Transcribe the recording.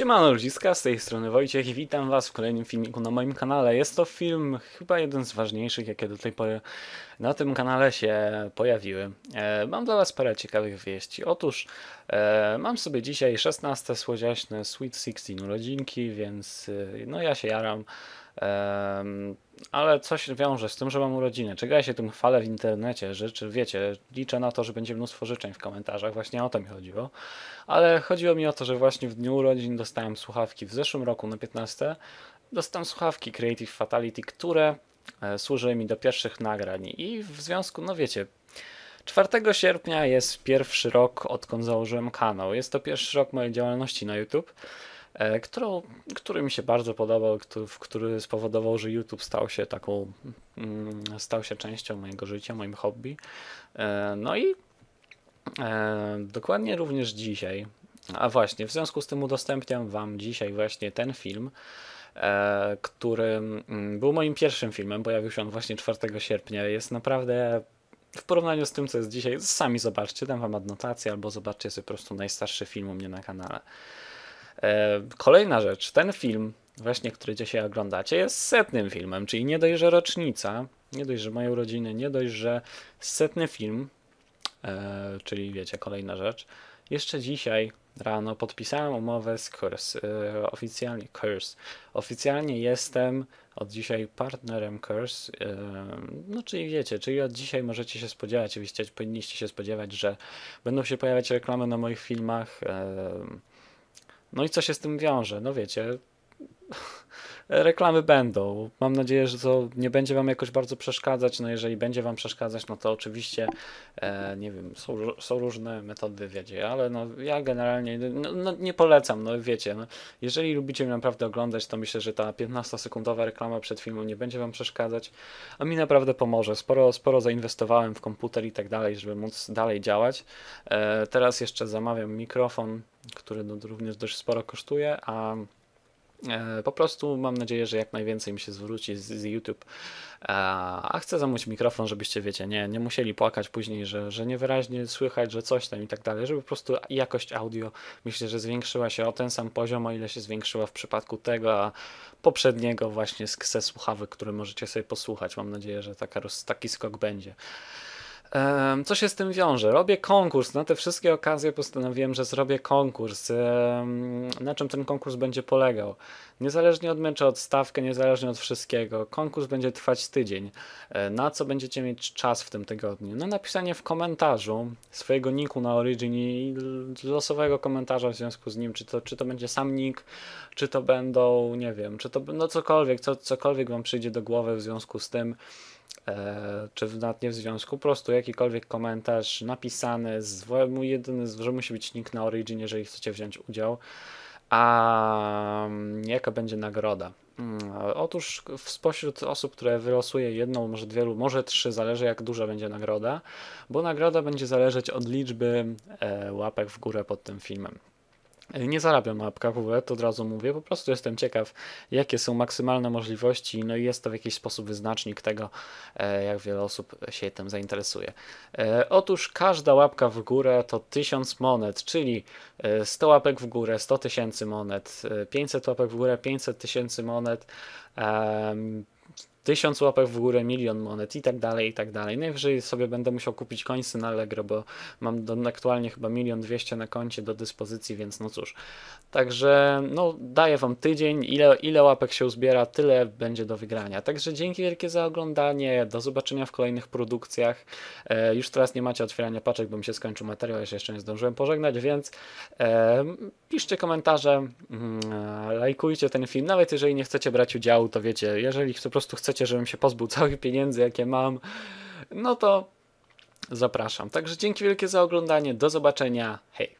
Siemano ludziska, z tej strony Wojciech i witam was w kolejnym filmiku na moim kanale. Jest to film chyba jeden z ważniejszych, jakie do tej pory na tym kanale się pojawiły. E, mam dla was parę ciekawych wieści. Otóż e, mam sobie dzisiaj 16 słodziaśne Sweet 16 urodzinki, więc e, no ja się jaram ale coś wiąże z tym, że mam urodziny. Czego ja się tym chwalę w internecie, że czy wiecie, liczę na to, że będzie mnóstwo życzeń w komentarzach, właśnie o to mi chodziło. Ale chodziło mi o to, że właśnie w dniu urodzin dostałem słuchawki w zeszłym roku na 15. Dostałem słuchawki Creative Fatality, które e, służyły mi do pierwszych nagrań i w związku, no wiecie, 4 sierpnia jest pierwszy rok, odkąd założyłem kanał. Jest to pierwszy rok mojej działalności na YouTube. E, którą, który mi się bardzo podobał, który, który spowodował, że YouTube stał się taką, mm, stał się częścią mojego życia, moim hobby. E, no i e, dokładnie również dzisiaj, a właśnie, w związku z tym udostępniam Wam dzisiaj właśnie ten film, który mm, był moim pierwszym filmem, pojawił się on właśnie 4 sierpnia. Jest naprawdę w porównaniu z tym, co jest dzisiaj, sami zobaczcie, dam Wam adnotację albo zobaczcie sobie po prostu najstarszy film u mnie na kanale. E, kolejna rzecz, ten film, właśnie który dzisiaj oglądacie, jest setnym filmem, czyli nie dość, że rocznica, nie dość, że mają rodziny, nie dość, że setny film, e, czyli wiecie, kolejna rzecz. Jeszcze dzisiaj rano podpisałem umowę z Curse, e, oficjalnie Curse. Oficjalnie jestem od dzisiaj partnerem Curse, no czyli wiecie, czyli od dzisiaj możecie się spodziewać, oczywiście powinniście się spodziewać, że będą się pojawiać reklamy na moich filmach, no i co się z tym wiąże? No wiecie, reklamy będą. Mam nadzieję, że to nie będzie Wam jakoś bardzo przeszkadzać. No jeżeli będzie Wam przeszkadzać, no to oczywiście, e, nie wiem, są, są, różne metody, wiecie, ale no ja generalnie no, no nie polecam, no wiecie, no, jeżeli lubicie mnie naprawdę oglądać, to myślę, że ta 15-sekundowa reklama przed filmem nie będzie Wam przeszkadzać, a mi naprawdę pomoże. Sporo, sporo zainwestowałem w komputer i tak dalej, żeby móc dalej działać. E, teraz jeszcze zamawiam mikrofon, który no, również dość sporo kosztuje, a E, po prostu mam nadzieję, że jak najwięcej mi się zwróci z, z YouTube. E, a chcę zamówić mikrofon, żebyście, wiecie, nie, nie musieli płakać później, że, że niewyraźnie słychać, że coś tam i tak dalej, żeby po prostu jakość audio, myślę, że zwiększyła się o ten sam poziom, o ile się zwiększyła w przypadku tego, a poprzedniego właśnie z kse słuchawek, który możecie sobie posłuchać. Mam nadzieję, że taka, taki skok będzie. Co się z tym wiąże? Robię konkurs. Na te wszystkie okazje postanowiłem, że zrobię konkurs. Na czym ten konkurs będzie polegał? Niezależnie od meczu, od stawki, niezależnie od wszystkiego. Konkurs będzie trwać tydzień. E, na co będziecie mieć czas w tym tygodniu? Na napisanie w komentarzu swojego niku na Origin i losowego komentarza w związku z nim. Czy to, czy to będzie sam nick, czy to będą, nie wiem, czy to no cokolwiek, co, cokolwiek wam przyjdzie do głowy w związku z tym E, czy nawet nie w związku, po prostu jakikolwiek komentarz napisany, z, mój jedyny, że musi być nick na Origin, jeżeli chcecie wziąć udział. A mm, jaka będzie nagroda? Mm, otóż spośród osób, które wylosuje jedną, może dwie lub może trzy, zależy jak duża będzie nagroda, bo nagroda będzie zależeć od liczby e, łapek w górę pod tym filmem. E, nie zarabiam na apkach to od razu mówię, po prostu jestem ciekaw, jakie są maksymalne możliwości, no i jest to w jakiś sposób wyznacznik tego, e, jak wiele osób się tym zainteresuje. E, otóż każda łapka w górę to 1000 monet, czyli 100 łapek w górę, 100 tysięcy monet, 500 łapek w górę, 500 tysięcy monet, tysiąc łapek w górę, milion monet i tak dalej, i tak dalej. Najwyżej sobie będę musiał kupić końcy na Allegro, bo mam do, aktualnie chyba milion dwieście na koncie do dyspozycji, więc no cóż. Także no daję Wam tydzień, ile, ile łapek się uzbiera, tyle będzie do wygrania. Także dzięki wielkie za oglądanie, do zobaczenia w kolejnych produkcjach. E, już teraz nie macie otwierania paczek, bo mi się skończył materiał, jeszcze nie zdążyłem pożegnać, więc e, piszcie komentarze, mm, e, lajkujcie ten film, nawet jeżeli nie chcecie brać udziału, to wiecie, jeżeli po prostu chcecie chcecie, żebym się pozbył całych pieniędzy, jakie mam, no to zapraszam. Także dzięki wielkie za oglądanie, do zobaczenia, hej!